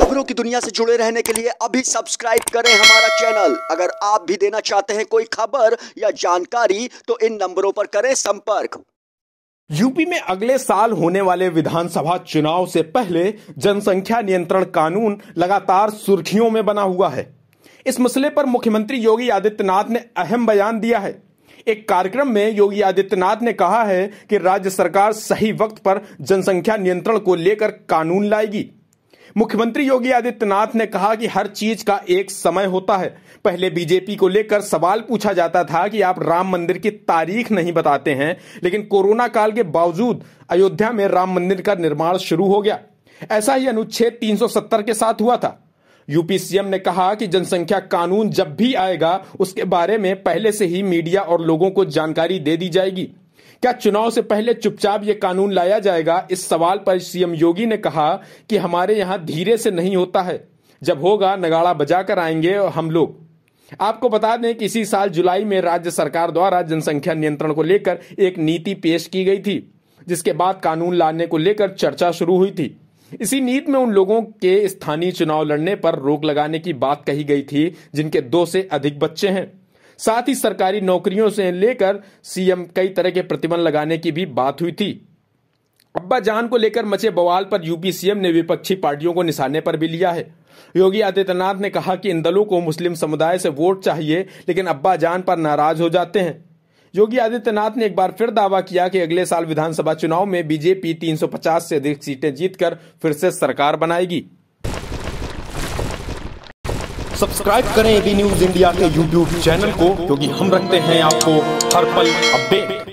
खबरों की दुनिया से जुड़े रहने के लिए अभी सब्सक्राइब करें हमारा चैनल अगर आप भी देना चाहते हैं कोई खबर या जानकारी तो इन नंबरों पर करें संपर्क यूपी में अगले साल होने वाले विधानसभा चुनाव से पहले जनसंख्या नियंत्रण कानून लगातार सुर्खियों में बना हुआ है इस मसले पर मुख्यमंत्री योगी आदित्यनाथ ने अहम बयान दिया है एक कार्यक्रम में योगी आदित्यनाथ ने कहा है कि राज्य सरकार सही वक्त पर जनसंख्या नियंत्रण को लेकर कानून लाएगी मुख्यमंत्री योगी आदित्यनाथ ने कहा कि हर चीज का एक समय होता है पहले बीजेपी को लेकर सवाल पूछा जाता था कि आप राम मंदिर की तारीख नहीं बताते हैं लेकिन कोरोना काल के बावजूद अयोध्या में राम मंदिर का निर्माण शुरू हो गया ऐसा ही अनुच्छेद 370 के साथ हुआ था यूपी सीएम ने कहा कि जनसंख्या कानून जब भी आएगा उसके बारे में पहले से ही मीडिया और लोगों को जानकारी दे दी जाएगी क्या चुनाव से पहले चुपचाप ये कानून लाया जाएगा इस सवाल पर सीएम योगी ने कहा कि हमारे यहाँ धीरे से नहीं होता है जब होगा नगाड़ा बजाकर आएंगे हम लोग आपको बता दें कि इसी साल जुलाई में राज्य सरकार द्वारा जनसंख्या नियंत्रण को लेकर एक नीति पेश की गई थी जिसके बाद कानून लाने को लेकर चर्चा शुरू हुई थी इसी नीति में उन लोगों के स्थानीय चुनाव लड़ने पर रोक लगाने की बात कही गई थी जिनके दो से अधिक बच्चे हैं साथ ही सरकारी नौकरियों से लेकर सीएम कई तरह के प्रतिबंध लगाने की भी बात हुई थी अब्बा जान को लेकर मचे बवाल पर यूपी सीएम ने विपक्षी पार्टियों को निशाने पर भी लिया है योगी आदित्यनाथ ने कहा कि इन दलों को मुस्लिम समुदाय से वोट चाहिए लेकिन अब्बा जान पर नाराज हो जाते हैं योगी आदित्यनाथ ने एक बार फिर दावा किया कि अगले साल विधानसभा चुनाव में बीजेपी 350 से अधिक सीटें जीतकर फिर से सरकार बनाएगी सब्सक्राइब करें एबी न्यूज इंडिया के यूट्यूब चैनल को क्योंकि हम रखते हैं आपको हर पल अपडेट